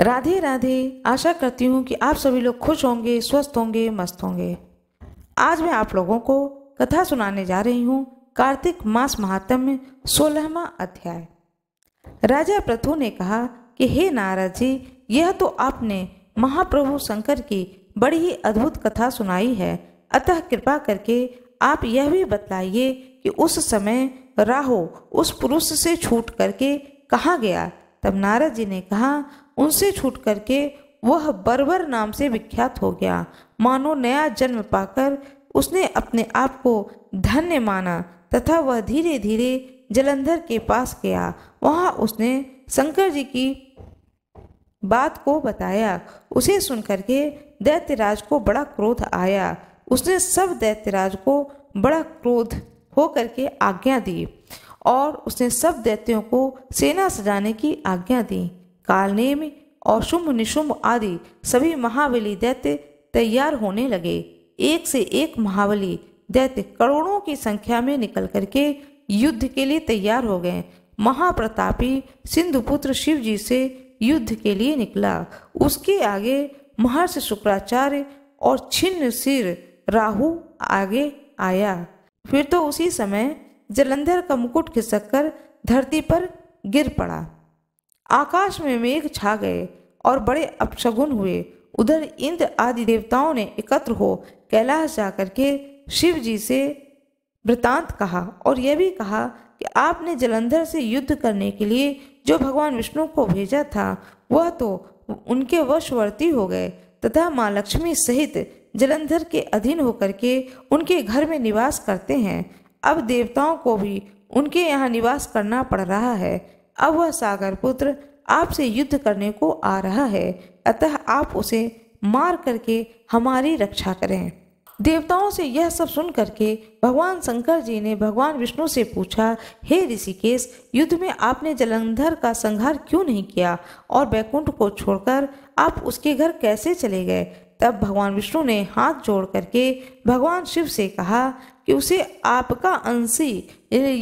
राधे राधे आशा करती हूँ कि आप सभी लोग खुश होंगे स्वस्थ होंगे मस्त होंगे आज मैं आप लोगों को कथा सुनाने जा रही हूँ कार्तिक मास महात्म्य सोलहवा अध्याय राजा प्रथु ने कहा कि हे नारद जी यह तो आपने महाप्रभु शंकर की बड़ी ही अद्भुत कथा सुनाई है अतः कृपा करके आप यह भी बतलाइए कि उस समय राहु उस पुरुष से छूट करके कहाँ गया तब नारद जी ने कहा उनसे छूट करके वह बर्बर नाम से विख्यात हो गया मानो नया जन्म पाकर उसने अपने आप को धन्य माना तथा वह धीरे धीरे जलंधर के पास गया वहाँ उसने शंकर जी की बात को बताया उसे सुनकर के दैत्यराज को बड़ा क्रोध आया उसने सब दैत्यराज को बड़ा क्रोध होकर के आज्ञा दी और उसने सब दैत्यों को सेना सजाने की आज्ञा दी कालनेम शुम्भ निशुम्भ आदि सभी महाबली दैत्य तैयार होने लगे एक से एक महाबली दैत्य करोड़ों की संख्या में निकल करके युद्ध के लिए तैयार हो गए महाप्रतापी सिंधुपुत्र शिव जी से युद्ध के लिए निकला उसके आगे महर्षि शुक्राचार्य और छिन्न सिर राहु आगे आया फिर तो उसी समय जलंधर का मुकुट खिसक कर धरती पर गिर पड़ा आकाश में मेघ छा गए और बड़े अपशगुन हुए उधर इंद्र आदि देवताओं ने एकत्र हो कैलाश जाकर के शिव जी से वृतांत कहा और यह भी कहा कि आपने जलंधर से युद्ध करने के लिए जो भगवान विष्णु को भेजा था वह तो उनके वशवर्ती हो गए तथा माँ लक्ष्मी सहित जलंधर के अधीन होकर के उनके घर में निवास करते हैं अब देवताओं को भी उनके यहाँ निवास करना पड़ रहा है अब वह सागर पुत्र आपसे युद्ध करने को आ रहा है अतः आप उसे मार करके हमारी रक्षा करें देवताओं से यह सब सुन करके भगवान शंकर जी ने भगवान विष्णु से पूछा हे ऋषिकेश युद्ध में आपने जलंधर का संहार क्यों नहीं किया और बैकुंठ को छोड़कर आप उसके घर कैसे चले गए तब भगवान विष्णु ने हाथ जोड़ करके भगवान शिव से कहा कि उसे आपका अंशी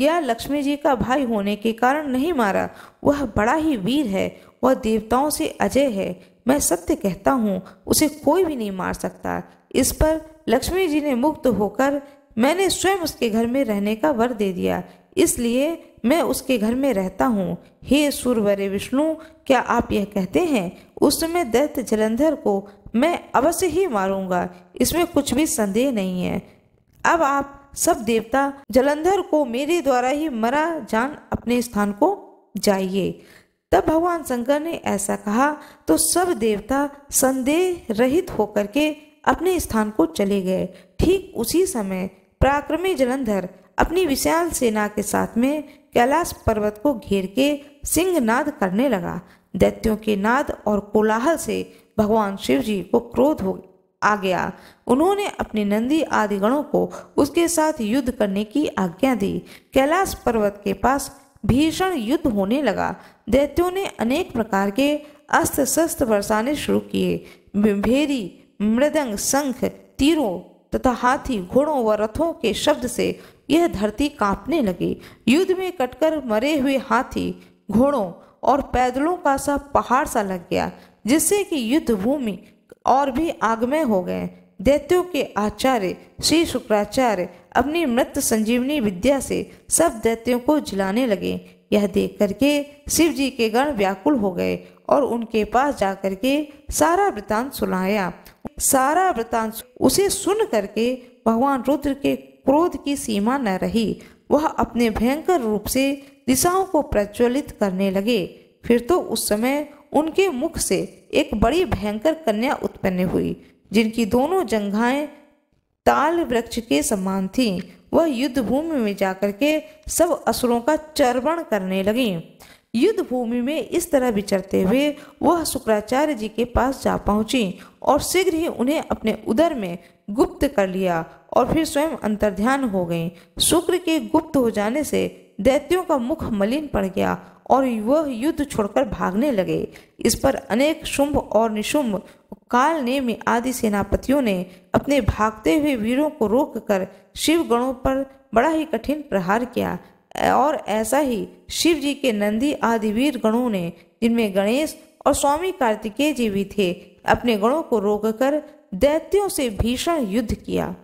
या लक्ष्मी जी का भाई होने के कारण नहीं मारा वह बड़ा ही वीर है वह देवताओं से अजय है मैं सत्य कहता हूँ उसे कोई भी नहीं मार सकता इस पर लक्ष्मी जी ने मुक्त होकर मैंने स्वयं उसके घर में रहने का वर दे दिया इसलिए मैं उसके घर में रहता हूँ हे सूर्यवरे विष्णु क्या आप यह कहते हैं उस समय दैत्य जलंधर को मैं अवश्य ही मारूंगा इसमें कुछ भी संदेह नहीं है अब आप सब देवता जलंधर को मेरे द्वारा ही मरा जान अपने स्थान को जाइए तब भगवान शंकर ने ऐसा कहा तो सब देवता संदेह रहित होकर के अपने स्थान को चले गए ठीक उसी समय पराक्रमी जलंधर अपनी विशाल सेना के साथ में कैलाश पर्वत को घेर के सिंह नाद करने लगा दैत्यों के नाद और कोलाहल से भगवान शिव जी को क्रोध हो आ गया उन्होंने अपने नंदी आदि गणों को उसके साथ युद्ध करने की आज्ञा दी कैलाश पर्वत के पास भीषण युद्ध होने लगा दैत्यों ने अनेक प्रकार के अस्त्र शस्त्र बरसाने शुरू किए भेरी मृदंग शंख तीरों तथा हाथी घोड़ों व रथों के शब्द से यह धरती कांपने लगी युद्ध में कटकर मरे हुए हाथी घोड़ों और पैदलों का सा पहाड़ सा लग गया जिससे कि युद्ध भूमि और भी आगमय हो गए दैत्यो के आचार्य श्री शुक्राचार्य अपनी मृत संजीवनी विद्या से सब दैत्यों को जिलाने लगे यह देख करके शिव जी के गण व्याकुल हो गए और उनके पास जाकर के सारा वृतांत सुनाया सारा वृतांत उसे सुन करके भगवान रुद्र के क्रोध की सीमा न रही वह अपने भयंकर रूप से दिशाओं को प्रज्वलित करने लगे फिर तो उस समय उनके मुख से एक बड़ी भयंकर कन्या उत्पन्न हुई जिनकी दोनों जंघाएं ताल वृक्ष के समान थीं वह युद्ध भूमि में जाकर के सब असुरों का चरवण करने लगी युद्ध भूमि में इस तरह विचरते हुए वह शुक्राचार्य जी के पास जा पहुंची और शीघ्र ही उन्हें अपने उदर में गुप्त कर लिया और फिर स्वयं अंतर्ध्यान हो गई शुक्र के गुप्त हो जाने से दैत्यों का मुख मलिन पड़ गया और वह युद्ध छोड़कर भागने लगे इस पर अनेक शुंभ और निशुंभ काल नेम आदि सेनापतियों ने अपने भागते हुए वीरों को रोककर शिव गणों पर बड़ा ही कठिन प्रहार किया और ऐसा ही शिव जी के नंदी आदि वीर गणों ने जिनमें गणेश और स्वामी कार्तिकेय जी भी थे अपने गणों को रोककर दैत्यों से भीषण युद्ध किया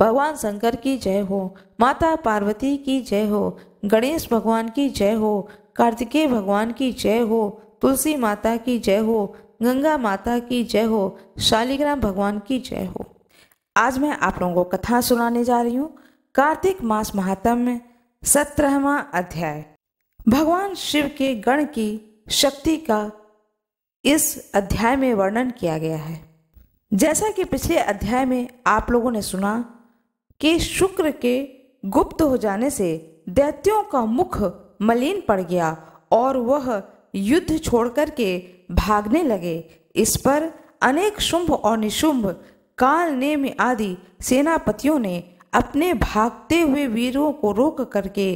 भगवान शंकर की जय हो माता पार्वती की जय हो गणेश भगवान की जय हो कार्तिकेय भगवान की जय हो तुलसी माता की जय हो गंगा माता की जय हो शालिग्राम भगवान की जय हो आज मैं आप लोगों को कथा सुनाने जा रही हूँ कार्तिक मास महात्म्य सत्रहवा अध्याय भगवान शिव के गण की शक्ति का इस अध्याय में वर्णन किया गया है जैसा कि पिछले अध्याय में आप लोगों ने सुना कि शुक्र के गुप्त हो जाने से दैत्यों का मुख मलिन पड़ गया और वह युद्ध छोड़कर के भागने लगे इस पर अनेक शुंभ और निशुंभ काल नेम आदि सेनापतियों ने अपने भागते हुए वीरों को रोक करके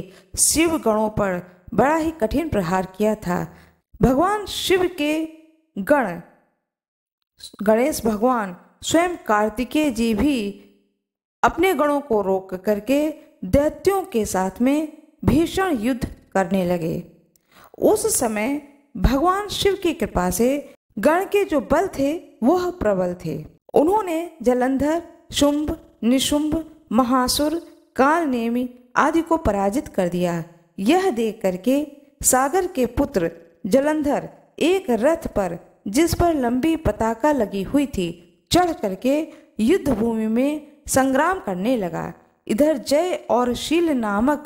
शिव गणों पर बड़ा ही कठिन प्रहार किया था भगवान शिव के गण गणेश भगवान स्वयं कार्तिकेय जी भी अपने गणों को रोक करके दैत्यों के साथ में भीषण युद्ध करने लगे उस समय भगवान शिव की कृपा से गण के जो बल थे वह प्रबल थे उन्होंने जलंधर शुंभ निशुंभ महासुर कालनेमी आदि को पराजित कर दिया यह देख करके सागर के पुत्र जलंधर एक रथ पर जिस पर लंबी पताका लगी हुई थी चढ़ करके युद्ध भूमि में संग्राम करने लगा इधर जय और शील नामक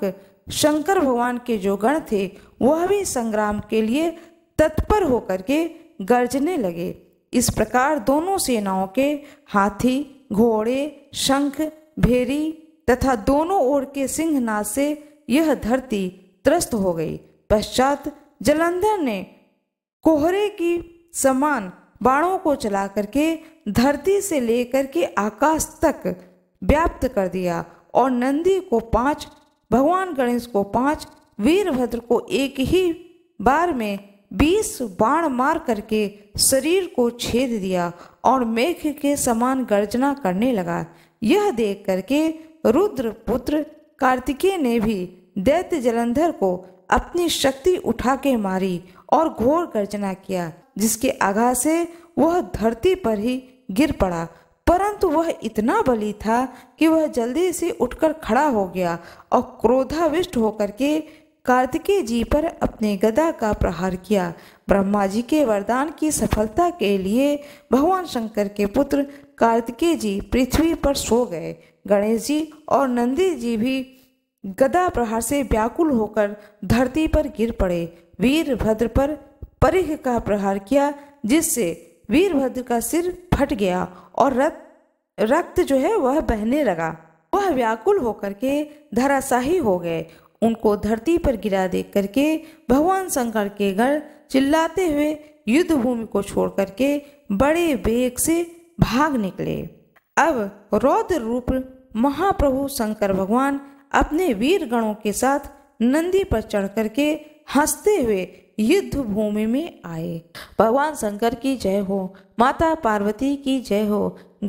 शंकर भगवान के जो गण थे वह भी संग्राम के लिए तत्पर होकर के गर्जने लगे इस प्रकार दोनों सेनाओं के हाथी घोड़े शंख भेरी तथा दोनों ओर के सिंहनाद से यह धरती त्रस्त हो गई पश्चात जलंधर ने कोहरे की समान बाणों को चला करके धरती से लेकर के आकाश तक व्याप्त कर दिया और नंदी को पांच भगवान गणेश को पांच वीरभद्र को एक ही बार में बीस बाण मार करके शरीर को छेद दिया और मेघ के समान गर्जना करने लगा यह देख करके रुद्र पुत्र कार्तिकेय ने भी दैत्य जलंधर को अपनी शक्ति उठा के मारी और घोर गर्जना किया जिसके आघात से वह धरती पर ही गिर पड़ा परंतु वह इतना बली था कि वह जल्दी से उठकर खड़ा हो गया और क्रोधाविष्ट होकर के कार्तिकेय जी पर अपने गदा का प्रहार किया ब्रह्मा जी के वरदान की सफलता के लिए भगवान शंकर के पुत्र कार्तिकेय जी पृथ्वी पर सो गए गणेश जी और नंदी जी भी गदा प्रहार से व्याकुल होकर धरती पर गिर पड़े वीरभद्र पर परिघ का प्रहार किया जिससे वीरभद्र का सिर फट गया और रक्त रक्त जो है वह बहने लगा वह व्याकुल होकर के धराशाही हो गए उनको धरती पर गिरा देख करके भगवान शंकर के घर चिल्लाते हुए युद्ध भूमि को छोड़ करके बड़े वेग से भाग निकले अब रौद्र रूप महाप्रभु शंकर भगवान अपने वीर गणों के साथ नंदी पर चढ़ करके हंसते हुए युद्ध भूमि में आए भगवान शंकर की जय हो माता पार्वती की जय हो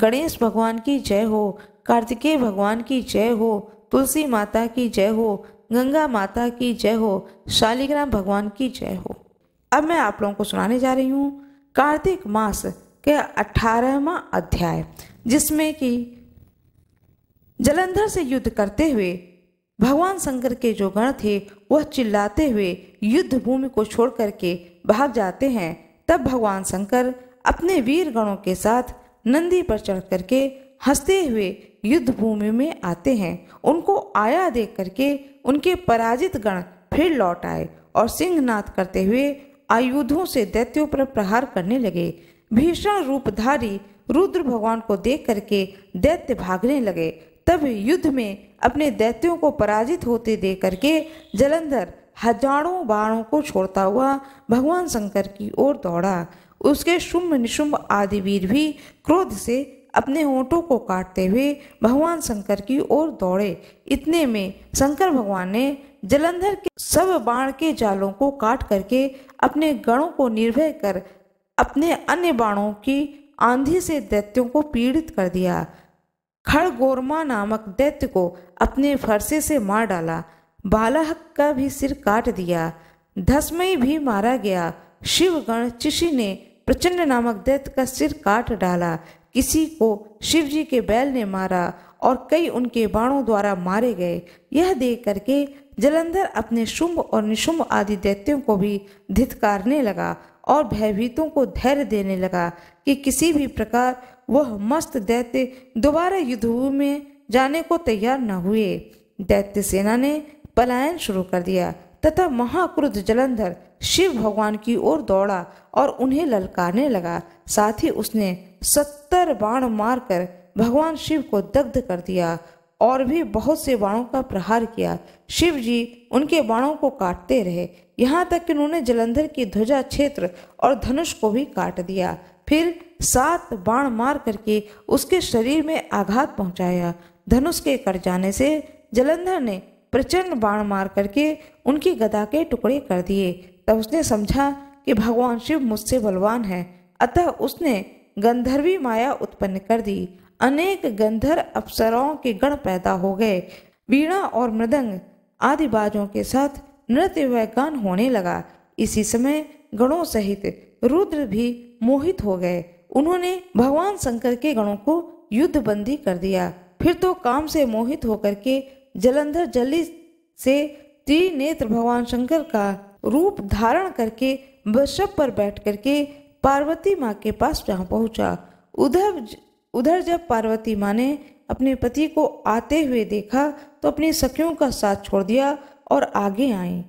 गणेश भगवान की जय हो कार्तिकेय भगवान की जय हो तुलसी माता की जय हो गंगा माता की जय हो शालिग्राम भगवान की जय हो अब मैं आप लोगों को सुनाने जा रही हूँ कार्तिक मास के अठारहवा अध्याय जिसमें कि जलंधर से युद्ध करते हुए भगवान शंकर के जो गण थे वह चिल्लाते हुए युद्ध भूमि को छोड़ करके भाग जाते हैं तब भगवान शंकर अपने वीर गणों के साथ नंदी पर चढ़ करके हंसते हुए युद्ध भूमि में आते हैं उनको आया देख करके उनके पराजित गण फिर लौट आए और नाथ करते हुए आयुधों से दैत्यों पर प्रहार करने लगे भीषण रूपधारी रुद्र भगवान को देख करके दैत्य भागने लगे तब युद्ध में अपने दैत्यों को पराजित होते दे करके जलंधर हजारों बाणों को छोड़ता हुआ भगवान शंकर की ओर दौड़ा उसके शुम्भ निशुम्भ आदि वीर भी क्रोध से अपने ओंटों को काटते हुए भगवान शंकर की ओर दौड़े इतने में शंकर भगवान ने जलंधर के सब बाण के जालों को काट करके अपने गणों को निर्भय कर अपने अन्य बाणों की आंधी से दैत्यों को पीड़ित कर दिया खड़गोरमा नामक दैत्य को अपने फरसे से मार डाला बालाहक का भी सिर काट दिया धसमई भी मारा गया शिवगण चिशि ने प्रचंड नामक दैत्य का सिर काट डाला किसी को शिवजी के बैल ने मारा और कई उनके बाणों द्वारा मारे गए यह देख करके जलंधर अपने शुंभ और निशुंभ आदि दैत्यों को भी धितकारने लगा और भयभीतों को धैर्य देने लगा कि किसी भी प्रकार वह मस्त दैत्य दोबारा युद्धभूमि में जाने को तैयार न हुए दैत्य सेना ने पलायन शुरू कर दिया तथा महाक्रुद्ध जलंधर शिव भगवान की ओर दौड़ा और उन्हें ललकारने लगा साथ ही उसने सत्तर बाण मारकर भगवान शिव को दग्ध कर दिया और भी बहुत से बाणों का प्रहार किया शिव जी उनके बाणों को काटते रहे यहाँ तक कि उन्होंने जलंधर की ध्वजा क्षेत्र और धनुष को भी काट दिया फिर सात बाण मार करके उसके शरीर में आघात पहुंचाया धनुष के कट जाने से जलंधर ने प्रचंड बाण मार करके उनकी गदा के टुकड़े कर दिए तब उसने समझा कि भगवान शिव मुझसे बलवान है अतः उसने गंधर्वी माया उत्पन्न कर दी अनेक गंधर अप्सराओं के गण पैदा हो गए वीणा और मृदंग आदि बाजों के साथ नृत्य व गान होने लगा इसी समय गणों सहित रुद्र भी मोहित हो गए उन्होंने भगवान शंकर के गणों को युद्ध बंदी कर दिया फिर तो काम से मोहित होकर के जलंधर जल्दी से त्रिनेत्र भगवान शंकर का रूप धारण करके वृषभ पर बैठ करके पार्वती माँ के पास जहाँ पहुँचा उधर उधर जब पार्वती माँ ने अपने पति को आते हुए देखा तो अपनी सखियों का साथ छोड़ दिया और आगे आई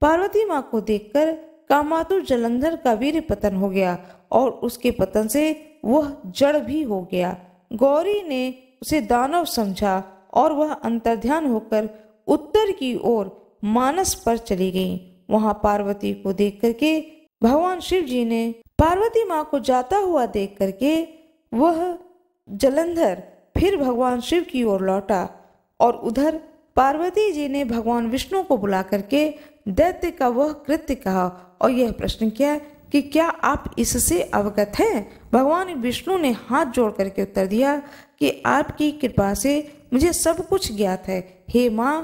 पार्वती माँ को देखकर कामातुर जलंधर का वीर पतन हो गया और उसके पतन से वह जड़ भी हो गया गौरी ने उसे दानव समझा और वह अंतर्ध्यान होकर उत्तर की ओर मानस पर चली गई वहां पार्वती को देख करके भगवान शिव जी ने पार्वती माँ को जाता हुआ देख करके वह जलंधर फिर भगवान शिव की ओर लौटा और उधर पार्वती जी ने भगवान विष्णु को बुला करके दैत्य का वह कृत्य कहा और यह प्रश्न किया कि क्या आप इससे अवगत हैं भगवान विष्णु ने हाथ जोड़ करके उत्तर दिया कि आपकी कृपा से मुझे सब कुछ ज्ञात है हे माँ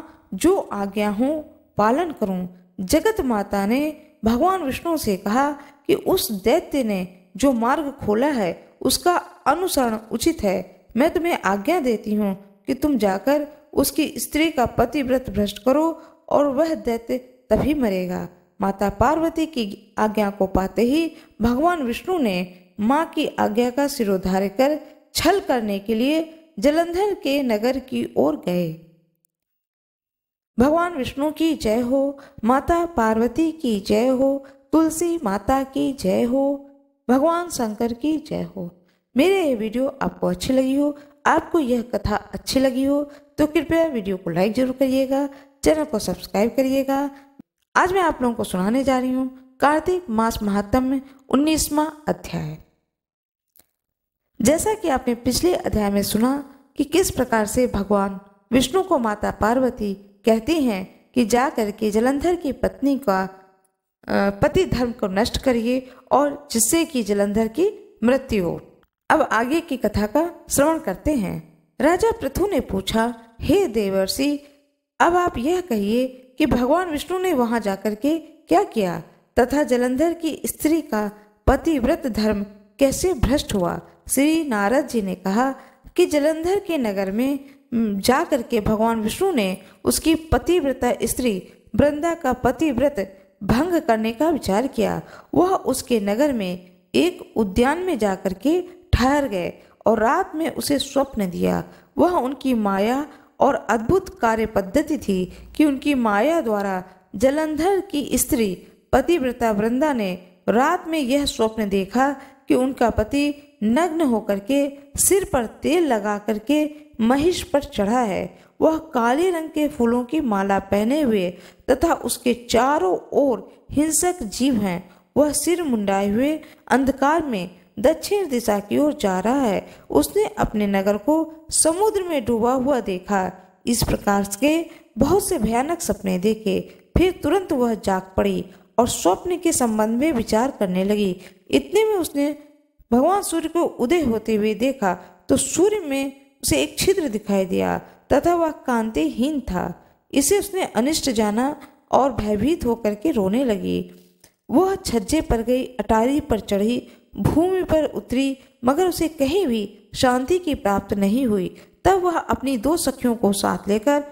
जो आज्ञा हूँ पालन करूँ जगत माता ने भगवान विष्णु से कहा कि उस दैत्य ने जो मार्ग खोला है उसका अनुसरण उचित है मैं तुम्हें आज्ञा देती हूँ कि तुम जाकर उसकी स्त्री का पतिव्रत भ्रष्ट करो और वह दैत्य तभी मरेगा माता पार्वती की आज्ञा को पाते ही भगवान विष्णु ने माँ की आज्ञा का सिरोधार्य कर छल करने के लिए जलंधर के नगर की ओर गए भगवान विष्णु की जय हो माता पार्वती की जय हो तुलसी माता की जय हो भगवान शंकर की जय हो मेरे ये वीडियो आपको अच्छी लगी हो आपको यह कथा अच्छी लगी हो तो कृपया वीडियो को लाइक जरूर करिएगा चैनल को सब्सक्राइब करिएगा आज मैं आप लोगों को सुनाने जा रही हूँ कार्तिक मास महात्म में उन्नीसवा अध्याय जैसा कि आपने पिछले अध्याय में सुना कि किस प्रकार से भगवान विष्णु को माता पार्वती कहती हैं कि जा करके जलंधर की पत्नी का पति धर्म को नष्ट करिए और जिससे कि जलंधर की मृत्यु हो अब आगे की कथा का श्रवण करते हैं राजा पृथु ने पूछा हे देवर्षि अब आप यह कहिए कि भगवान विष्णु ने वहां जाकर के क्या किया तथा जलंधर की स्त्री का पतिव्रत धर्म कैसे भ्रष्ट हुआ श्री नारद जी ने कहा कि जलंधर के नगर में जा के भगवान विष्णु ने उसकी पतिव्रता स्त्री वृंदा का पतिव्रत भंग करने का विचार किया वह उसके नगर में एक उद्यान में जाकर के ठहर गए और रात में उसे स्वप्न दिया वह उनकी माया और अद्भुत कार्य पद्धति थी कि उनकी माया द्वारा जलंधर की स्त्री पतिव्रता वृंदा ने रात में यह स्वप्न देखा कि उनका पति नग्न होकर के सिर पर तेल लगा करके महिष पर चढ़ा है वह काले रंग के फूलों की माला पहने हुए तथा उसके चारों ओर हिंसक जीव हैं वह सिर मुंडाए हुए अंधकार में दक्षिण दिशा की ओर जा रहा है उसने अपने नगर को समुद्र में डूबा हुआ देखा इस प्रकार के बहुत से भयानक सपने देखे फिर तुरंत वह जाग पड़ी और स्वप्न के संबंध में विचार करने लगी इतने में उसने भगवान सूर्य को उदय होते हुए देखा तो सूर्य में उसे एक छिद्र दिखाई दिया तथा वह कांतिहीन था इसे उसने अनिष्ट जाना और भयभीत होकर के रोने लगी वह छज्जे पर गई अटारी पर चढ़ी भूमि पर उतरी मगर उसे कहीं भी शांति की प्राप्त नहीं हुई तब वह अपनी दो सखियों को साथ लेकर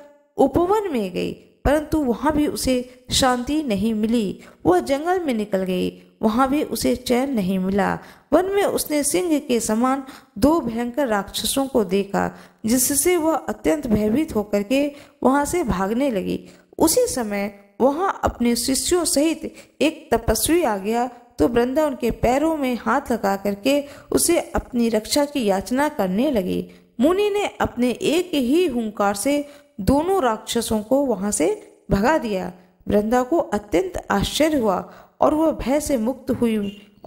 उपवन में गई परंतु वहाँ भी उसे शांति नहीं मिली वह जंगल में निकल गई वहाँ भी उसे चैन नहीं मिला वन में उसने सिंह के समान दो भयंकर राक्षसों को देखा जिससे वह अत्यंत भयभीत होकर के वहाँ से भागने लगी उसी समय वहाँ अपने शिष्यों सहित एक तपस्वी आ गया तो वृंदा उनके पैरों में हाथ लगा करके उसे अपनी रक्षा की याचना करने लगी मुनि ने अपने एक ही हुंकार से दोनों राक्षसों को वहां से भगा दिया वृंदा को अत्यंत आश्चर्य हुआ और वह भय से मुक्त हुई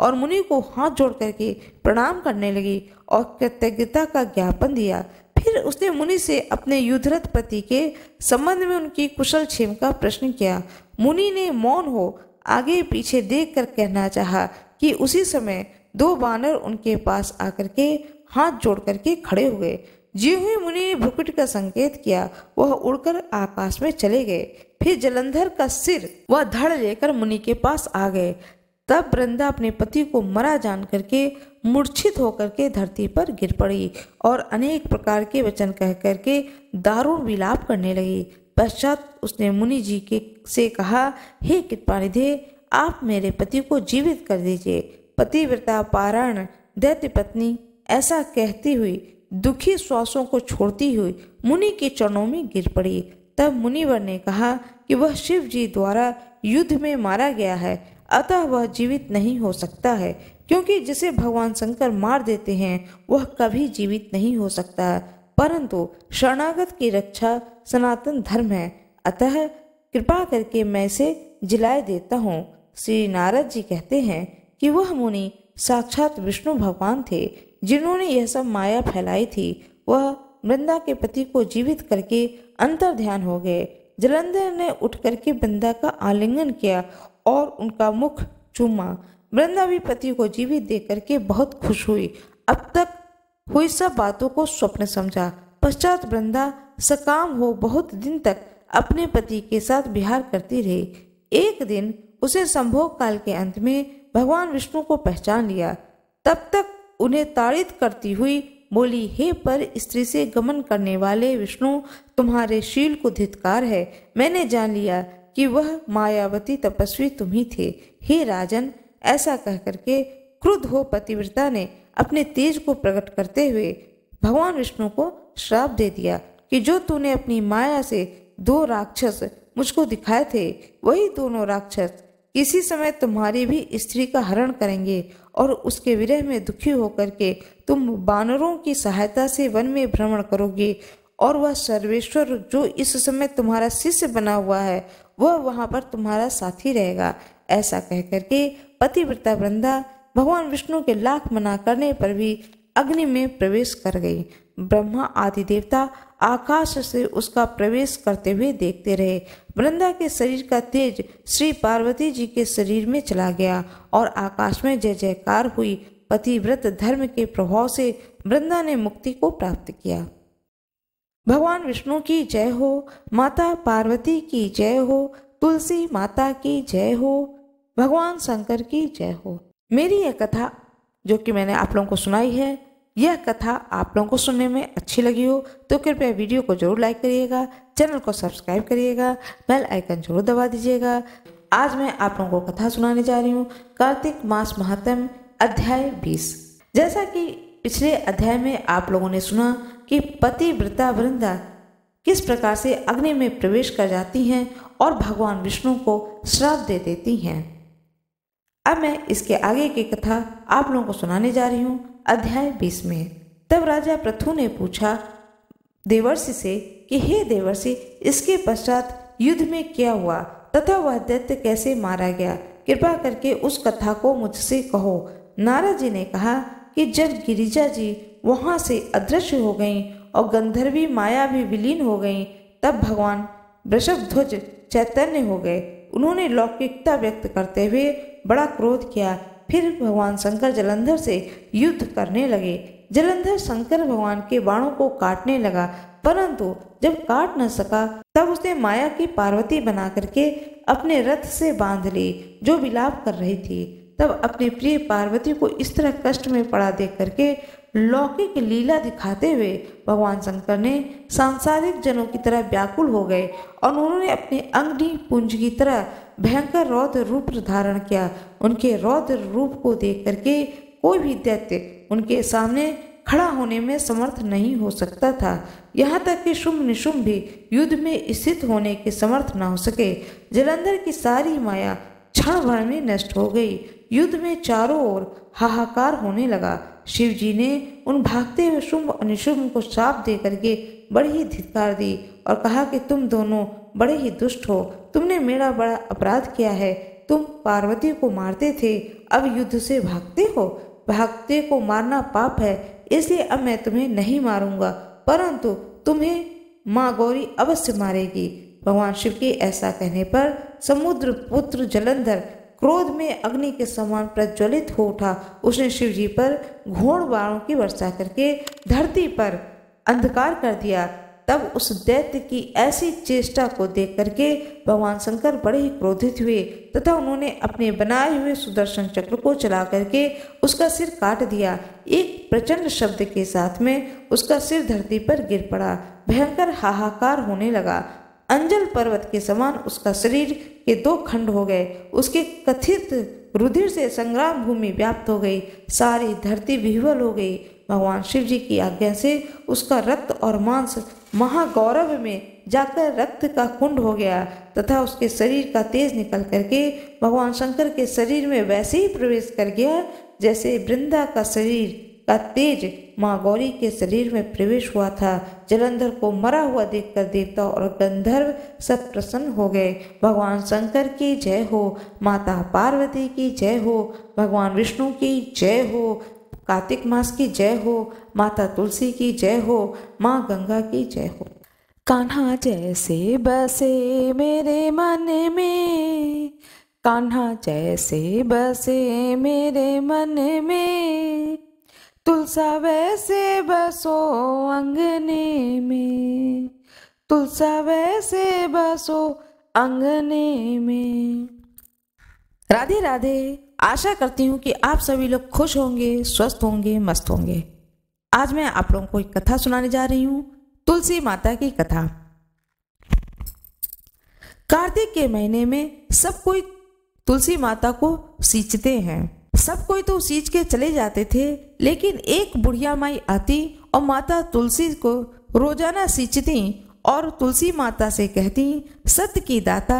और मुनि को हाथ जोड़ करके प्रणाम करने लगी और कृतज्ञता का ज्ञापन दिया फिर उसने मुनि से अपने युद्धरथ पति के संबंध में उनकी कुशल क्षेम का प्रश्न किया मुनि ने मौन हो आगे पीछे देख कर कहना चाहा कि उसी समय दो बानर उनके पास आकर के हाथ जोड़ करके खड़े हुए जी हुई मुनि ने भुकुट का संकेत किया वह उड़कर आकाश में चले गए फिर जलंधर का सिर वह धड़ लेकर मुनि के पास आ गए तब वृंदा अपने पति को मरा जान करके मूर्छित होकर के धरती पर गिर पड़ी और अनेक प्रकार के वचन कह करके दारुण विलाप करने लगी पश्चात उसने मुनि जी के से कहा हे कृपाणिधे आप मेरे पति को जीवित कर दीजिए पतिव्रता पारायण दैत्य पत्नी ऐसा कहती हुई दुखी श्वासों को छोड़ती हुई मुनि के चरणों में गिर पड़ी तब मुनिवर ने कहा कि वह शिव जी द्वारा युद्ध में मारा गया है अतः वह जीवित नहीं हो सकता है क्योंकि जिसे भगवान शंकर मार देते हैं वह कभी जीवित नहीं हो सकता परंतु शरणागत की रक्षा सनातन धर्म है अतः कृपा करके मैं इसे जिलाए देता हूँ श्री नारद जी कहते हैं कि वह मुनि साक्षात विष्णु भगवान थे जिन्होंने यह सब माया फैलाई थी वह वृंदा के पति को जीवित करके अंतर ध्यान हो गए जलंधर ने उठ करके वृंदा का आलिंगन किया और उनका मुख चूमा वृंदा भी पति को जीवित दे करके बहुत खुश हुई अब तक हुई सब बातों को स्वप्न समझा पश्चात वृंदा सकाम हो बहुत दिन तक अपने पति के साथ बिहार करती रही एक दिन उसे संभोग काल के अंत में भगवान विष्णु को पहचान लिया तब तक उन्हें ताड़ित करती हुई बोली हे पर स्त्री से गमन करने वाले विष्णु तुम्हारे शील को धितकार है मैंने जान लिया कि वह मायावती तपस्वी तुम ही थे हे राजन ऐसा कह करके क्रुद्ध हो पतिव्रता ने अपने तेज को प्रकट करते हुए भगवान विष्णु को श्राप दे दिया कि जो तूने अपनी माया से दो राक्षस मुझको दिखाए थे वही दोनों राक्षस इसी समय तुम्हारी भी स्त्री का हरण करेंगे और उसके विरह में दुखी होकर के तुम बानरों की सहायता से वन में भ्रमण करोगे और वह सर्वेश्वर जो इस समय तुम्हारा शिष्य बना हुआ है वह वहाँ पर तुम्हारा साथी रहेगा ऐसा कह करके पतिव्रता वृंदा भगवान विष्णु के लाख मना करने पर भी अग्नि में प्रवेश कर गई ब्रह्मा आदि देवता आकाश से उसका प्रवेश करते हुए देखते रहे वृंदा के शरीर का तेज श्री पार्वती जी के शरीर में चला गया और आकाश में जय जयकार हुई पतिव्रत धर्म के प्रभाव से वृंदा ने मुक्ति को प्राप्त किया भगवान विष्णु की जय हो माता पार्वती की जय हो तुलसी माता की जय हो भगवान शंकर की जय हो मेरी यह कथा जो कि मैंने आप लोगों को सुनाई है यह कथा आप लोगों को सुनने में अच्छी लगी हो तो कृपया वीडियो को जरूर लाइक करिएगा चैनल को सब्सक्राइब करिएगा बेल आइकन जरूर दबा दीजिएगा आज मैं आप लोगों को कथा सुनाने जा रही हूँ कार्तिक मास महात्म अध्याय बीस जैसा कि पिछले अध्याय में आप लोगों ने सुना कि वृता वृंदा किस प्रकार से अग्नि में प्रवेश कर जाती हैं और भगवान विष्णु को श्राप दे देती हैं अब मैं इसके आगे की कथा आप लोगों को सुनाने जा रही हूँ अध्याय बीस में तब राजा प्रथु ने पूछा देवर्षि से कि हे देवर्षि इसके पश्चात युद्ध में क्या हुआ तथा वह दैत्य कैसे मारा गया कृपा करके उस कथा को मुझसे कहो नारा जी ने कहा कि जब गिरिजा जी वहाँ से अदृश्य हो गईं और गंधर्वी माया भी विलीन हो गईं तब भगवान वृषभ ध्वज चैतन्य हो गए उन्होंने लौकिकता व्यक्त करते हुए बड़ा क्रोध किया फिर भगवान शंकर जलंधर से युद्ध करने लगे जलंधर शंकर भगवान के बाणों को काटने लगा परंतु जब काट न सका तब उसने माया की पार्वती बना करके अपने रथ से बांध ली जो विलाप कर रही थी तब अपने प्रिय पार्वती को इस तरह कष्ट में पड़ा देख करके लौकिक लीला दिखाते हुए भगवान शंकर ने सांसारिक जनों की तरह व्याकुल हो गए और उन्होंने अपने अंगनी पुंज की तरह भयंकर रौद्र रूप धारण किया उनके रौद्र रूप को देख करके कोई भी दैत्य उनके सामने खड़ा होने में समर्थ नहीं हो सकता था यहाँ तक कि शुभ निशुम्भ भी युद्ध में स्थित होने के समर्थ न हो सके जलंधर की सारी माया क्षण भर में नष्ट हो गई युद्ध में चारों ओर हाहाकार होने लगा शिव जी ने उन भागते हुए शुंभ और निशुम्भ को साप दे करके बड़ी ही धिकार दी और कहा कि तुम दोनों बड़े ही दुष्ट हो तुमने मेरा बड़ा अपराध किया है तुम पार्वती को मारते थे अब युद्ध से भागते हो भागते को मारना पाप है इसलिए अब मैं तुम्हें नहीं मारूंगा परंतु तुम्हें माँ गौरी अवश्य मारेगी भगवान शिव के ऐसा कहने पर समुद्र पुत्र जलंधर क्रोध में अग्नि के समान प्रज्वलित हो उठा उसने शिव जी पर घोड़ बाणों की वर्षा करके धरती पर अंधकार कर दिया तब उस दैत्य की ऐसी चेष्टा को देख करके भगवान शंकर बड़े ही क्रोधित हुए तथा उन्होंने अपने बनाए हुए सुदर्शन चक्र को चला करके उसका सिर काट दिया एक प्रचंड शब्द के साथ में उसका सिर धरती पर गिर पड़ा भयंकर हाहाकार होने लगा अंजल पर्वत के समान उसका शरीर के दो खंड हो गए उसके कथित रुधिर से संग्राम भूमि व्याप्त हो गई सारी धरती विह्वल हो गई भगवान शिव जी की आज्ञा से उसका रक्त और मांस महागौरव में जाकर रक्त का कुंड हो गया तथा उसके शरीर का तेज निकल करके भगवान शंकर के शरीर में वैसे ही प्रवेश कर गया जैसे वृंदा का शरीर का तेज माँ गौरी के शरीर में प्रवेश हुआ था जलंधर को मरा हुआ देखकर देवता और गंधर्व सब प्रसन्न हो गए भगवान शंकर की जय हो माता पार्वती की जय हो भगवान विष्णु की जय हो कार्तिक मास की जय हो माता तुलसी की जय हो माँ गंगा की जय हो कान्हा जैसे बसे मेरे मन में कान्हा जैसे बसे मेरे मन में तुलसा वैसे बसो अंगने में तुलसा वैसे बसो अंगने में राधे राधे आशा करती हूँ कि आप सभी लोग खुश होंगे स्वस्थ होंगे मस्त होंगे आज मैं आप लोगों को एक कथा सुनाने जा रही हूँ तुलसी माता की कथा कार्तिक के महीने में सब कोई तुलसी माता को सींचते हैं सब कोई तो सींच के चले जाते थे लेकिन एक बुढ़िया माई आती और माता तुलसी को रोजाना सींचती और तुलसी माता से कहती सत्य की दाता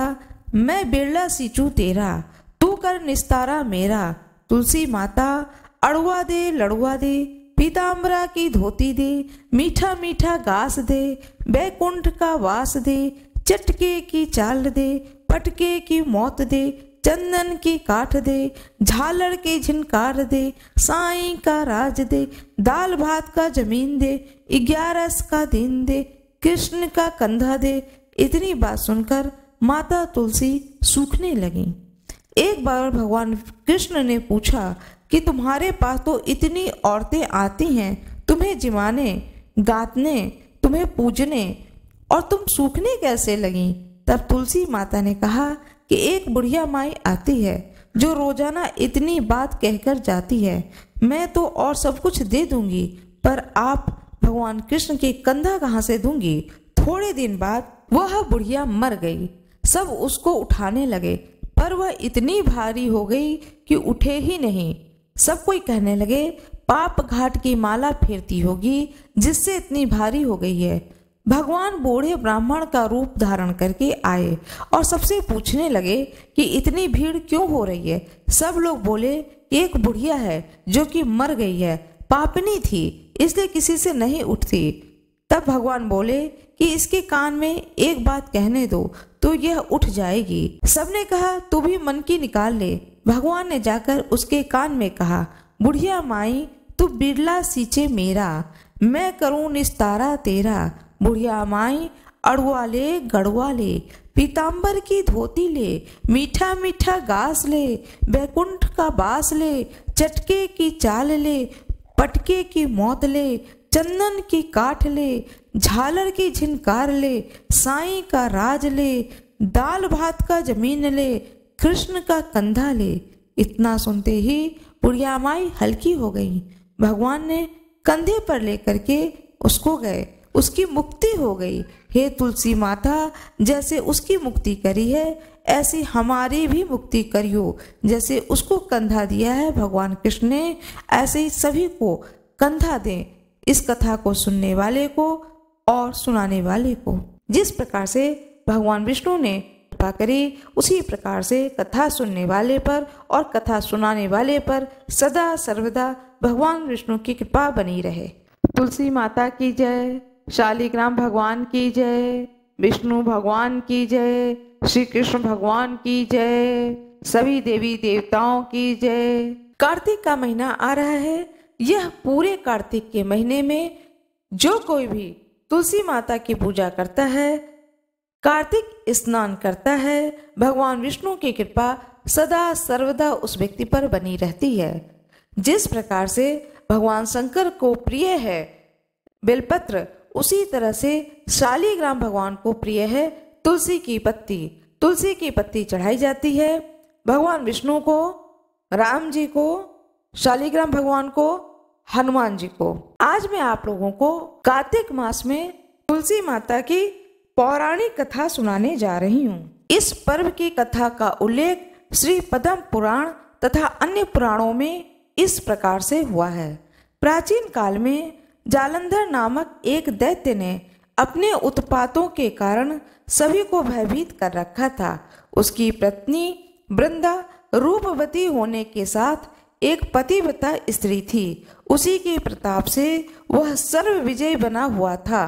मैं बिरला सींचू तेरा कर निस्तारा मेरा तुलसी माता अड़ुआ दे लड़ुआ दे पीताम्बरा की धोती दे मीठा मीठा घास दे बैकुंठ का वास दे चटके की चाल दे पटके की मौत दे चंदन की काठ दे झालर के झिनकार दे साई का राज दे दाल भात का जमीन दे ग्यारस का दिन दे कृष्ण का कंधा दे इतनी बात सुनकर माता तुलसी सूखने लगी एक बार भगवान कृष्ण ने पूछा कि तुम्हारे पास तो इतनी औरतें आती हैं तुम्हें जिमाने गातने तुम्हें पूजने और तुम सूखने कैसे लगी तब तुलसी माता ने कहा कि एक बुढ़िया माई आती है जो रोजाना इतनी बात कहकर जाती है मैं तो और सब कुछ दे दूंगी पर आप भगवान कृष्ण के कंधा कहाँ से दूंगी थोड़े दिन बाद वह बुढ़िया मर गई सब उसको उठाने लगे पर वह इतनी भारी हो गई कि उठे ही नहीं सब कोई कहने लगे पाप घाट की माला फेरती होगी जिससे इतनी भारी हो गई है भगवान बूढ़े ब्राह्मण का रूप धारण करके आए और सबसे पूछने लगे कि इतनी भीड़ क्यों हो रही है सब लोग बोले एक बुढ़िया है जो कि मर गई है पापनी थी इसलिए किसी से नहीं उठती तब भगवान बोले कि इसके कान में एक बात कहने दो तो यह उठ जाएगी सबने कहा तू भी मन की निकाल ले भगवान ने जाकर उसके कान में कहा बुढ़िया माई तू बिरला सींचे मेरा मैं करूँ निस्तारा तेरा बुढ़िया माई अड़ुआ ले गड़ुआ ले पीताम्बर की धोती ले मीठा मीठा घास ले बैकुंठ का बास ले चटके की चाल ले पटके की मौत ले चंदन की काठ ले झालर की झिनकार ले साई का राज ले दाल भात का जमीन ले कृष्ण का कंधा ले इतना सुनते ही बुढ़िया माई हल्की हो गई भगवान ने कंधे पर लेकर के उसको गए उसकी मुक्ति हो गई हे तुलसी माता जैसे उसकी मुक्ति करी है ऐसी हमारी भी मुक्ति करियो जैसे उसको कंधा दिया है भगवान कृष्ण ने ऐसे ही सभी को कंधा दें इस कथा को सुनने वाले को और सुनाने वाले को जिस प्रकार से भगवान विष्णु ने कृपा करी उसी प्रकार से कथा सुनने वाले पर और कथा सुनाने वाले पर सदा सर्वदा भगवान विष्णु की कृपा बनी रहे तुलसी माता की जय शालिग्राम भगवान की जय विष्णु भगवान की जय श्री कृष्ण भगवान की जय सभी देवी देवताओं की जय कार्तिक का महीना आ रहा है यह पूरे कार्तिक के महीने में जो कोई भी तुलसी माता की पूजा करता है कार्तिक स्नान करता है भगवान विष्णु की कृपा सदा सर्वदा उस व्यक्ति पर बनी रहती है जिस प्रकार से भगवान शंकर को प्रिय है बेलपत्र उसी तरह से शालीग्राम भगवान को प्रिय है तुलसी की पत्ती तुलसी की पत्ती चढ़ाई जाती है भगवान विष्णु को राम जी को शालीग्राम भगवान को हनुमान जी को आज मैं आप लोगों को कार्तिक मास में तुलसी माता की पौराणिक कथा सुनाने जा रही हूँ इस पर्व की कथा का उल्लेख श्री पद्म पुराण तथा अन्य पुराणों में इस प्रकार से हुआ है प्राचीन काल में जालंधर नामक एक दैत्य ने अपने उत्पातों के कारण सभी को भयभीत कर रखा था उसकी पत्नी वृंदा रूपवती होने के साथ एक पतिव्रता स्त्री थी उसी के प्रताप से वह सर्व विजय बना हुआ था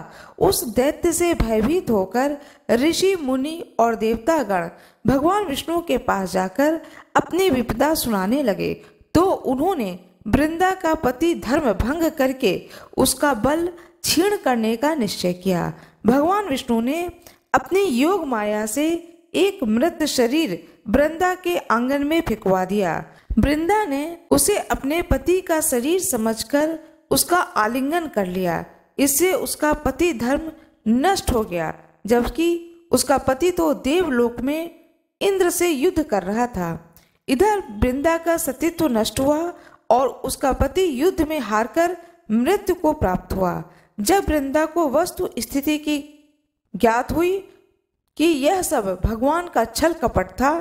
उस दैत्य से भयभीत होकर ऋषि मुनि और देवतागण भगवान विष्णु के पास जाकर अपनी विपदा सुनाने लगे तो उन्होंने वृंदा का पति धर्म भंग करके उसका बल छीण करने का निश्चय किया भगवान विष्णु ने अपनी योग माया से एक मृत शरीर वृंदा के आंगन में फिकवा दिया वृंदा ने उसे अपने पति का शरीर समझकर उसका आलिंगन कर लिया इससे उसका पति धर्म नष्ट हो गया जबकि उसका पति तो देवलोक में इंद्र से युद्ध कर रहा था इधर वृंदा का सतीत्व नष्ट हुआ और उसका पति युद्ध में हारकर मृत्यु को प्राप्त हुआ जब वृंदा को वस्तु स्थिति की ज्ञात हुई कि यह सब भगवान का छल कपट था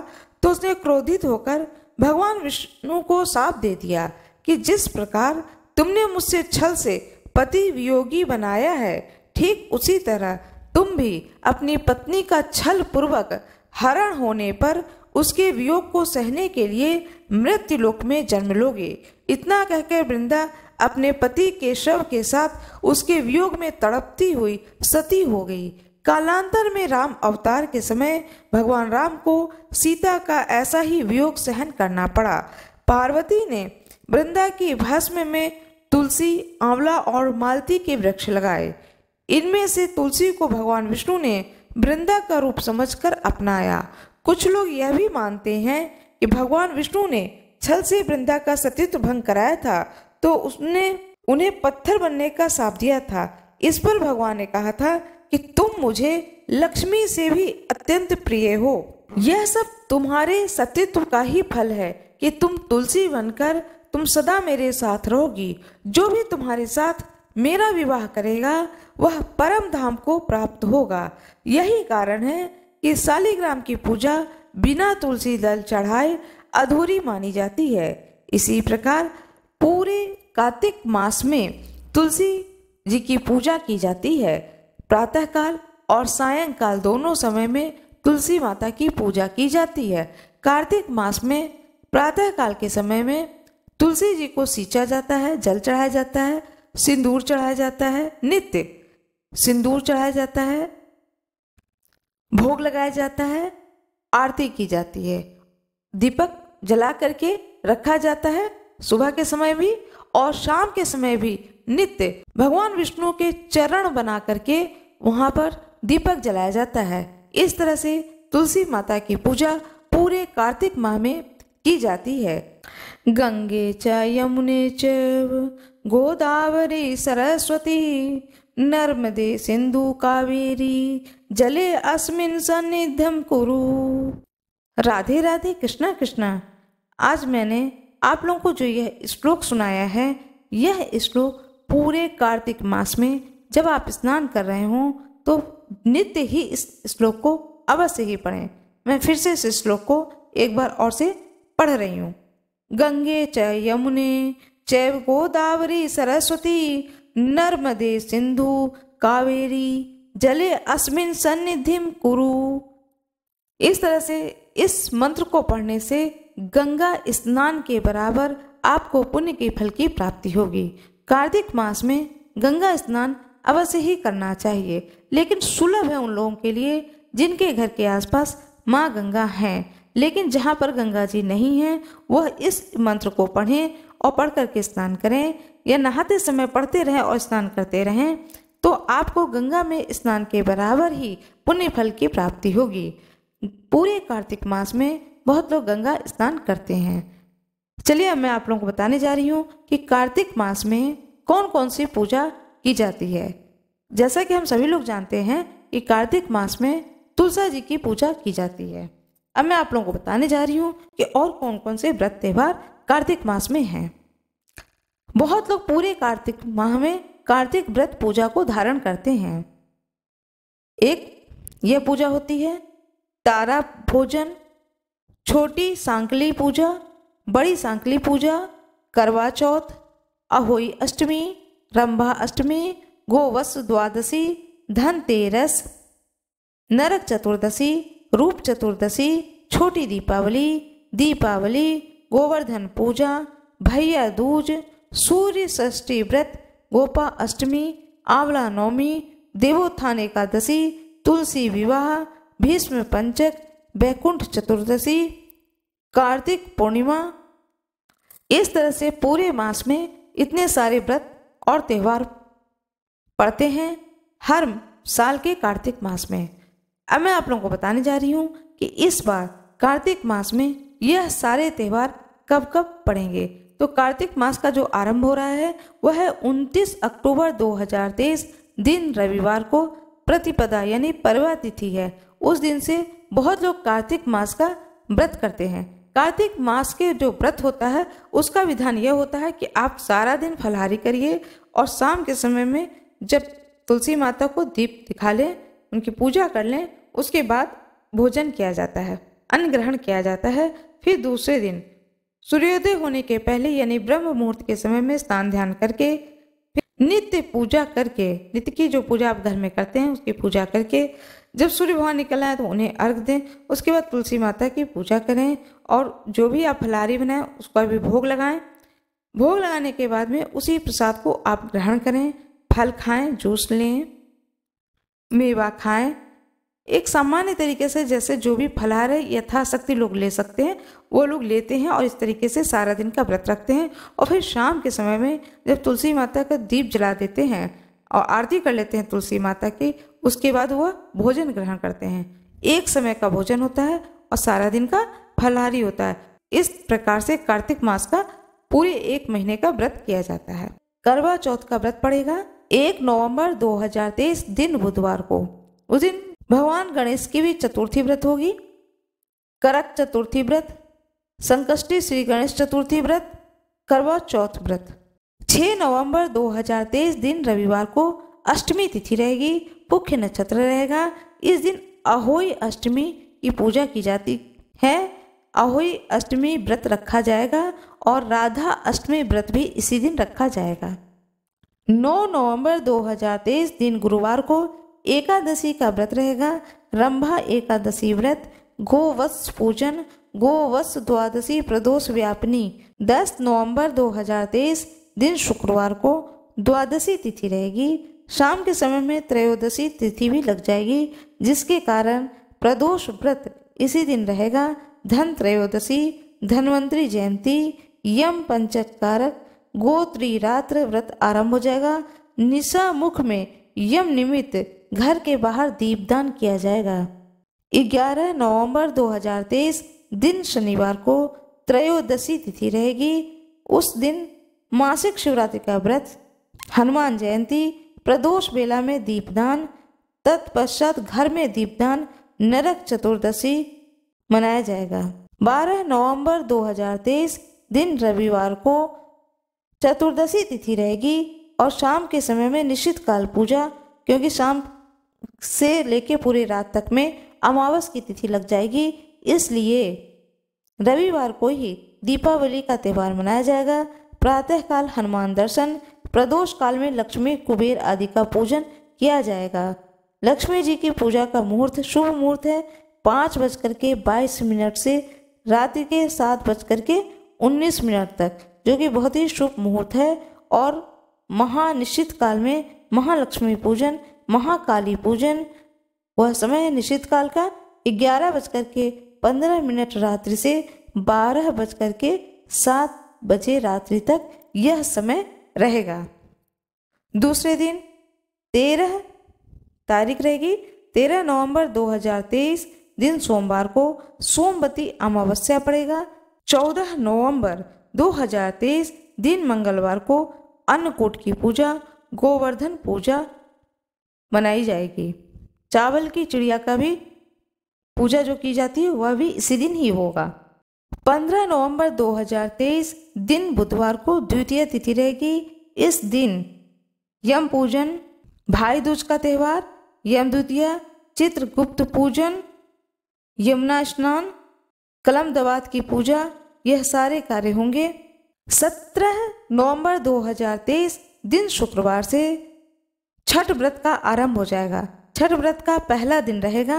तो उसने क्रोधित होकर भगवान विष्णु को साप दे दिया कि जिस प्रकार तुमने मुझसे छल से पति वियोगी बनाया है ठीक उसी तरह तुम भी अपनी पत्नी का छल पूर्वक हरण होने पर उसके वियोग को सहने के लिए मृत्यु लोक में जन्म लोगे इतना कहकर वृंदा अपने पति के शव के साथ उसके वियोग में तड़पती हुई सती हो गई कालांतर में राम अवतार के समय भगवान राम को सीता का ऐसा ही वियोग सहन करना पड़ा पार्वती ने वृंदा की भस्म में तुलसी आंवला और मालती के वृक्ष लगाए इनमें से तुलसी को भगवान विष्णु ने वृंदा का रूप समझकर अपनाया कुछ लोग यह भी मानते हैं कि भगवान विष्णु ने छल से वृंदा का सतीत्व भंग कराया था तो उसने उन्हें पत्थर बनने का साप दिया था इस पर भगवान ने कहा था कि तुम मुझे लक्ष्मी से भी अत्यंत प्रिय हो यह सब तुम्हारे सतीत्व का ही फल है कि तुम तुलसी बनकर तुम सदा मेरे साथ रहोगी जो भी तुम्हारे साथ मेरा विवाह करेगा वह परम धाम को प्राप्त होगा यही कारण है कि शालीग्राम की पूजा बिना तुलसी दल चढ़ाए अधूरी मानी जाती है इसी प्रकार पूरे कार्तिक मास में तुलसी जी की पूजा की जाती है प्रातःकाल और सायंकाल दोनों समय में तुलसी माता की पूजा की जाती है कार्तिक मास में प्रातःकाल के समय में तुलसी जी को सींचा जाता है जल चढ़ाया जाता है सिंदूर चढ़ाया जाता है नित्य सिंदूर चढ़ाया जाता है भोग लगाया जाता है आरती की जाती है दीपक जला करके रखा जाता है सुबह के समय भी और शाम के समय भी नित्य भगवान विष्णु के चरण बना करके वहाँ पर दीपक जलाया जाता है इस तरह से तुलसी माता की पूजा पूरे कार्तिक माह में की जाती है गंगे च यमुने च गोदावरी सरस्वती नर्मदे सिंधु कावेरी जले अस्मिन सन्निध्यम कुरु राधे राधे कृष्णा कृष्णा आज मैंने आप लोगों को जो यह श्लोक सुनाया है यह श्लोक पूरे कार्तिक मास में जब आप स्नान कर रहे हों तो नित्य ही इस श्लोक को अवश्य ही पढ़ें मैं फिर से इस श्लोक को एक बार और से पढ़ रही हूँ गंगे च यमुने चैव गोदावरी सरस्वती नर्मदे सिंधु कावेरी जले अस्मिन सन्निधिम कुरु इस तरह से इस मंत्र को पढ़ने से गंगा स्नान के बराबर आपको पुण्य के फल की प्राप्ति होगी कार्तिक मास में गंगा स्नान अवश्य ही करना चाहिए लेकिन सुलभ है उन लोगों के लिए जिनके घर के आसपास माँ गंगा हैं लेकिन जहाँ पर गंगा जी नहीं हैं वह इस मंत्र को पढ़ें और पढ़ करके स्नान करें या नहाते समय पढ़ते रहें और स्नान करते रहें तो आपको गंगा में स्नान के बराबर ही पुण्य फल की प्राप्ति होगी पूरे कार्तिक मास में बहुत लोग गंगा स्नान करते हैं चलिए अब मैं आप लोगों को बताने जा रही हूँ कि कार्तिक मास में कौन कौन सी पूजा की जाती है जैसा कि हम सभी लोग जानते हैं कि कार्तिक मास में तुलसा जी की पूजा की जाती है अब मैं आप लोगों को बताने जा रही हूँ कि और कौन कौन से व्रत त्यौहार कार्तिक मास में हैं बहुत लोग पूरे कार्तिक माह में कार्तिक व्रत पूजा को धारण करते हैं एक यह पूजा होती है तारा भोजन छोटी सांकली पूजा बड़ी सांकली पूजा करवा चौथ अहोई अष्टमी रंभा अष्टमी गोवत्स द्वादशी धनतेरस नरक चतुर्दशी रूप चतुर्दशी छोटी दीपावली दीपावली गोवर्धन पूजा भैया दूज सूर्य षष्ठी व्रत गोपा अष्टमी आंवला नवमी देवोत्थान एकादशी तुलसी विवाह भीष्म पंचक वैकुंठ चतुर्दशी कार्तिक पूर्णिमा इस तरह से पूरे मास में इतने सारे व्रत और त्यौहार पड़ते हैं हर साल के कार्तिक मास में अब मैं आप लोगों को बताने जा रही हूँ कि इस बार कार्तिक मास में यह सारे त्यौहार कब कब पड़ेंगे तो कार्तिक मास का जो आरंभ हो रहा है वह है 29 अक्टूबर 2023 दिन रविवार को प्रतिपदा यानी पर्वा तिथि है उस दिन से बहुत लोग कार्तिक मास का व्रत करते हैं कार्तिक मास के जो व्रत होता है उसका विधान यह होता है कि आप सारा दिन फलहारी करिए और शाम के समय में जब तुलसी माता को दीप दिखा लें उनकी पूजा कर लें उसके बाद भोजन किया जाता है अन्न ग्रहण किया जाता है फिर दूसरे दिन सूर्योदय होने के पहले यानी ब्रह्म मुहूर्त के समय में स्नान ध्यान करके नित्य पूजा करके नित्य की जो पूजा आप घर में करते हैं उसकी पूजा करके जब सूर्य भगवान निकल आए तो उन्हें अर्घ दें उसके बाद तुलसी माता की पूजा करें और जो भी आप फलारी बनाएं उसका भी भोग लगाएं भोग लगाने के बाद में उसी प्रसाद को आप ग्रहण करें फल खाएं जूस लें मेवा खाएं एक सामान्य तरीके से जैसे जो भी फलहार है यथाशक्ति लोग ले सकते हैं वो लोग लेते हैं और इस तरीके से सारा दिन का व्रत रखते हैं और फिर शाम के समय में जब तुलसी माता का दीप जला देते हैं और आरती कर लेते हैं तुलसी माता की उसके बाद वह भोजन ग्रहण करते हैं एक समय का भोजन होता है और सारा दिन का फलहारी होता है इस प्रकार से कार्तिक मास का पूरे एक महीने का व्रत किया जाता है करवा चौथ का व्रत पड़ेगा एक नवंबर 2023 दिन बुधवार को उस दिन भगवान गणेश की भी चतुर्थी व्रत होगी करक चतुर्थी व्रत संकष्टी श्री गणेश चतुर्थी व्रत करवा चौथ व्रत 6 नवंबर 2023 दिन रविवार को अष्टमी तिथि रहेगी मुख्य नक्षत्र रहेगा इस दिन अहोई अष्टमी की पूजा की जाती है अहोई अष्टमी व्रत रखा जाएगा और राधा अष्टमी व्रत भी इसी दिन रखा जाएगा 9 नवंबर 2023 दिन गुरुवार को एकादशी का व्रत रहेगा रंभा एकादशी व्रत गोवत्स पूजन गोवत्स द्वादशी प्रदोष व्यापनी 10 नवंबर 2023 दिन शुक्रवार को द्वादशी तिथि रहेगी शाम के समय में त्रयोदशी तिथि भी लग जाएगी जिसके कारण प्रदोष व्रत इसी दिन रहेगा धन त्रयोदशी धनवंतरी जयंती यम कारक गोत्री रात्र व्रत आरंभ हो जाएगा निशा मुख में यम निमित्त घर के बाहर दीपदान किया जाएगा 11 नवंबर 2023 दिन शनिवार को त्रयोदशी तिथि रहेगी उस दिन मासिक शिवरात्रि का व्रत हनुमान जयंती प्रदोष बेला में दीपदान तत्पश्चात घर में दीपदान नरक चतुर्दशी मनाया जाएगा 12 नवंबर 2023 दिन रविवार को चतुर्दशी तिथि रहेगी और शाम के समय में निश्चित काल पूजा क्योंकि शाम से लेके पूरी रात तक में अमावस की तिथि लग जाएगी इसलिए रविवार को ही दीपावली का त्यौहार मनाया जाएगा प्रातःकाल हनुमान दर्शन प्रदोष काल में लक्ष्मी कुबेर आदि का पूजन किया जाएगा लक्ष्मी जी की पूजा का मुहूर्त शुभ मुहूर्त है पाँच बजकर के बाईस मिनट से रात्रि के सात बजकर के उन्नीस मिनट तक जो कि बहुत ही शुभ मुहूर्त है और महानिश्चित काल में महालक्ष्मी पूजन महाकाली पूजन वह समय निश्चित काल का ग्यारह बजकर के पंद्रह मिनट रात्रि से बारह बजकर के सात बजे रात्रि तक यह समय रहेगा दूसरे दिन तेरह तारीख रहेगी तेरह नवंबर 2023 दिन सोमवार को सोमवती अमावस्या पड़ेगा चौदह नवंबर 2023 दिन मंगलवार को अन्नकूट की पूजा गोवर्धन पूजा मनाई जाएगी चावल की चिड़िया का भी पूजा जो की जाती है वह भी इसी दिन ही होगा 15 नवंबर 2023 दिन बुधवार को द्वितीय तिथि रहेगी इस दिन यम पूजन भाई दूज का त्यौहार यम द्वितीय चित्रगुप्त पूजन यमुना स्नान कलम दवात की पूजा यह सारे कार्य होंगे 17 नवंबर 2023 दिन शुक्रवार से छठ व्रत का आरंभ हो जाएगा छठ व्रत का पहला दिन रहेगा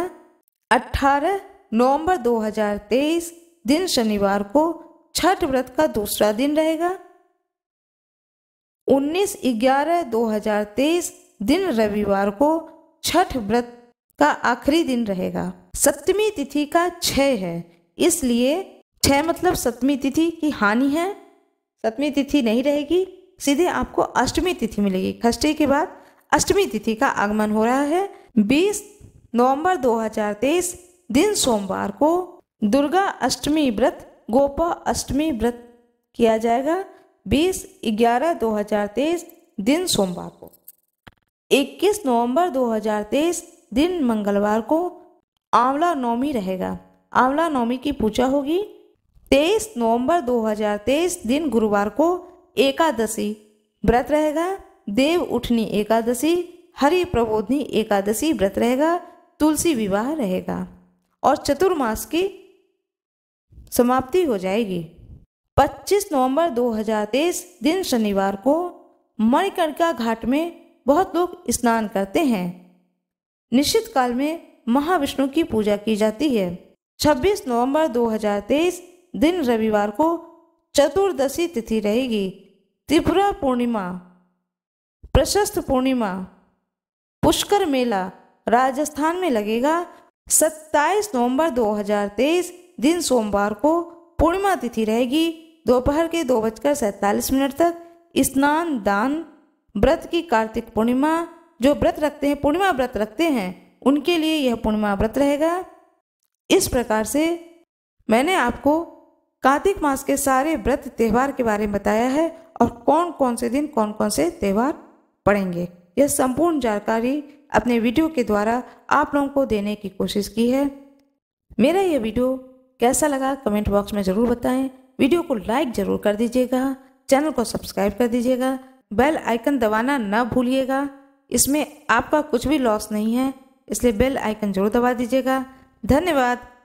18 नवंबर 2023 दिन शनिवार को छठ व्रत का दूसरा दिन रहेगा 19 ग्यारह 2023 दिन रविवार को छठ व्रत का आखिरी दिन रहेगा सप्तमी तिथि का छ है इसलिए छः मतलब सप्तमी तिथि की हानि है सप्तमी तिथि नहीं रहेगी सीधे आपको अष्टमी तिथि मिलेगी खष्टी के बाद अष्टमी तिथि का आगमन हो रहा है 20 नवंबर 2023 दिन सोमवार को दुर्गा अष्टमी व्रत गोपा अष्टमी व्रत किया जाएगा 20 ग्यारह 2023 दिन सोमवार को 21 नवंबर 2023 दिन मंगलवार को आंवला नवमी रहेगा आंवला नवमी की पूजा होगी 23 नवंबर 2023 दिन गुरुवार को एकादशी व्रत रहेगा देव उठनी एकादशी हरि प्रबोधनी एकादशी व्रत रहेगा तुलसी विवाह रहेगा और चतुर्मास की समाप्ति हो जाएगी 25 नवंबर 2023 दिन शनिवार को मणिकर्णिका घाट में बहुत लोग स्नान करते हैं निश्चित काल में महाविष्णु की पूजा की जाती है 26 नवंबर 2023 दिन रविवार को चतुर्दशी तिथि रहेगी त्रिपुरा पूर्णिमा प्रशस्त पूर्णिमा पुष्कर मेला राजस्थान में लगेगा 27 नवंबर 2023 दिन सोमवार को पूर्णिमा तिथि रहेगी दोपहर के दो बजकर सैतालीस मिनट तक स्नान दान व्रत की कार्तिक पूर्णिमा जो व्रत रखते हैं पूर्णिमा व्रत रखते हैं उनके लिए यह पूर्णिमा व्रत रहेगा इस प्रकार से मैंने आपको कार्तिक मास के सारे व्रत त्यौहार के बारे में बताया है और कौन कौन से दिन कौन कौन से त्यौहार पड़ेंगे यह संपूर्ण जानकारी अपने वीडियो के द्वारा आप लोगों को देने की कोशिश की है मेरा यह वीडियो कैसा लगा कमेंट बॉक्स में ज़रूर बताएं वीडियो को लाइक ज़रूर कर दीजिएगा चैनल को सब्सक्राइब कर दीजिएगा बेल आइकन दबाना ना भूलिएगा इसमें आपका कुछ भी लॉस नहीं है इसलिए बेल आइकन जरूर दबा दीजिएगा धन्यवाद